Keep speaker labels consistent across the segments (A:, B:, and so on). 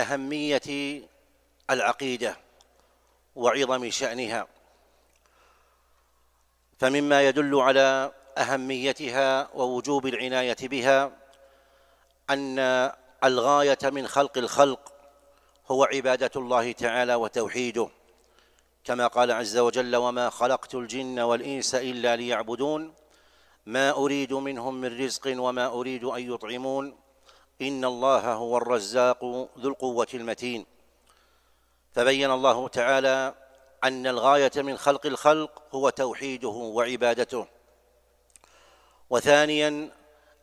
A: أهمية العقيدة وعظم شأنها فمما يدل على أهميتها ووجوب العناية بها أن الغاية من خلق الخلق هو عبادة الله تعالى وتوحيده كما قال عز وجل وما خلقت الجن والإنس إلا ليعبدون ما أريد منهم من رزق وما أريد أن يطعمون إن الله هو الرزاق ذو القوة المتين فبين الله تعالى أن الغاية من خلق الخلق هو توحيده وعبادته وثانيا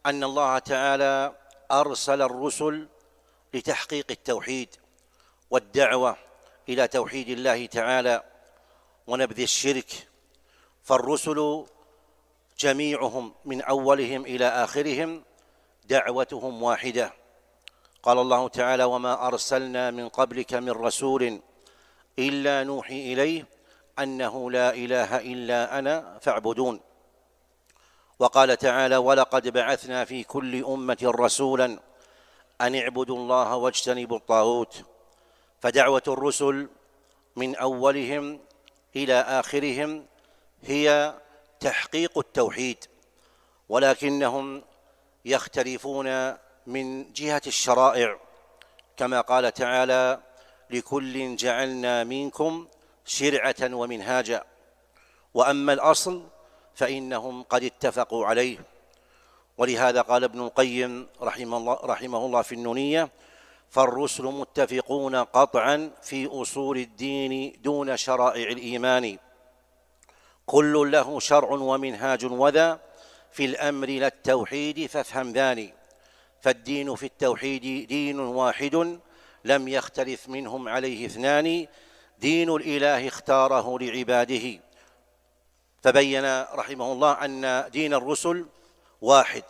A: أن الله تعالى أرسل الرسل لتحقيق التوحيد والدعوة إلى توحيد الله تعالى ونبذ الشرك فالرسل جميعهم من أولهم إلى آخرهم دعوتهم واحدة قال الله تعالى وما أرسلنا من قبلك من رسول إلا نوحي إليه أنه لا إله إلا أنا فاعبدون وقال تعالى ولقد بعثنا في كل أمة رسولا أن اعبدوا الله واجتنبوا الطاغوت فدعوة الرسل من أولهم إلى آخرهم هي تحقيق التوحيد ولكنهم يختلفون من جهة الشرائع كما قال تعالى لكل جعلنا منكم شرعة ومنهاجا وأما الأصل فإنهم قد اتفقوا عليه ولهذا قال ابن القيم رحمه الله, رحمه الله في النونية فالرسل متفقون قطعا في أصول الدين دون شرائع الإيمان كل له شرع ومنهاج وذا في الأمر لا التوحيد فافهم ذاني فالدين في التوحيد دين واحد لم يختلف منهم عليه اثنان دين الإله اختاره لعباده فبين رحمه الله أن دين الرسل واحد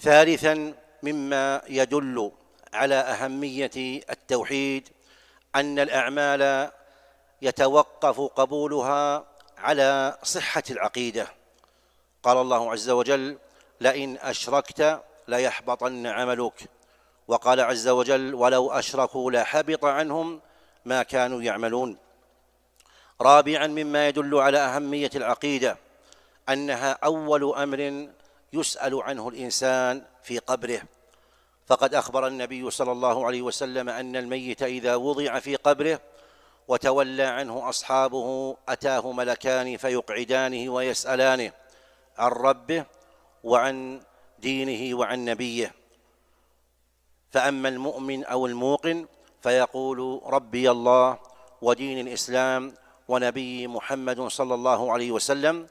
A: ثالثا مما يدل على أهمية التوحيد أن الأعمال يتوقف قبولها على صحة العقيده قال الله عز وجل لئن أشركت ليحبطن عملك وقال عز وجل ولو أشركوا لحبط عنهم ما كانوا يعملون رابعا مما يدل على أهمية العقيدة أنها أول أمر يسأل عنه الإنسان في قبره فقد أخبر النبي صلى الله عليه وسلم أن الميت إذا وضع في قبره وتولى عنه أصحابه أتاه ملكان فيقعدانه ويسألانه عن ربه وعن دينه وعن نبيه فأما المؤمن أو الموقن فيقول ربي الله ودين الإسلام ونبي محمد صلى الله عليه وسلم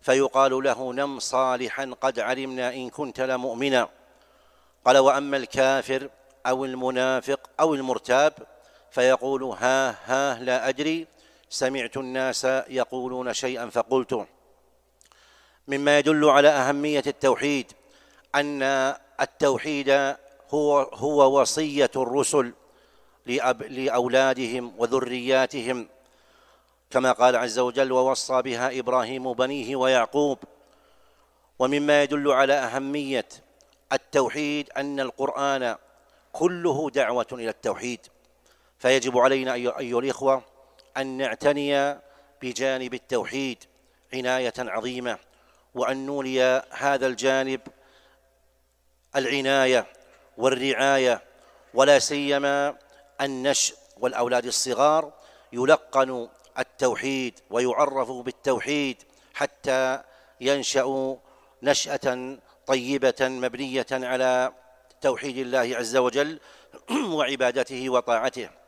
A: فيقال له نم صالحا قد علمنا إن كنت لمؤمنا قال وأما الكافر أو المنافق أو المرتاب فيقول ها ها لا أدري سمعت الناس يقولون شيئا فقلته مما يدل على أهمية التوحيد أن التوحيد هو هو وصية الرسل لأب لأولادهم وذرياتهم كما قال عز وجل ووصى بها إبراهيم بنيه ويعقوب ومما يدل على أهمية التوحيد أن القرآن كله دعوة إلى التوحيد فيجب علينا أيها الإخوة أن نعتني بجانب التوحيد عناية عظيمة وأن نولي هذا الجانب العناية والرعاية ولا سيما النشء والأولاد الصغار يلقن التوحيد ويعرفوا بالتوحيد حتى ينشأوا نشأة طيبة مبنية على توحيد الله عز وجل وعبادته وطاعته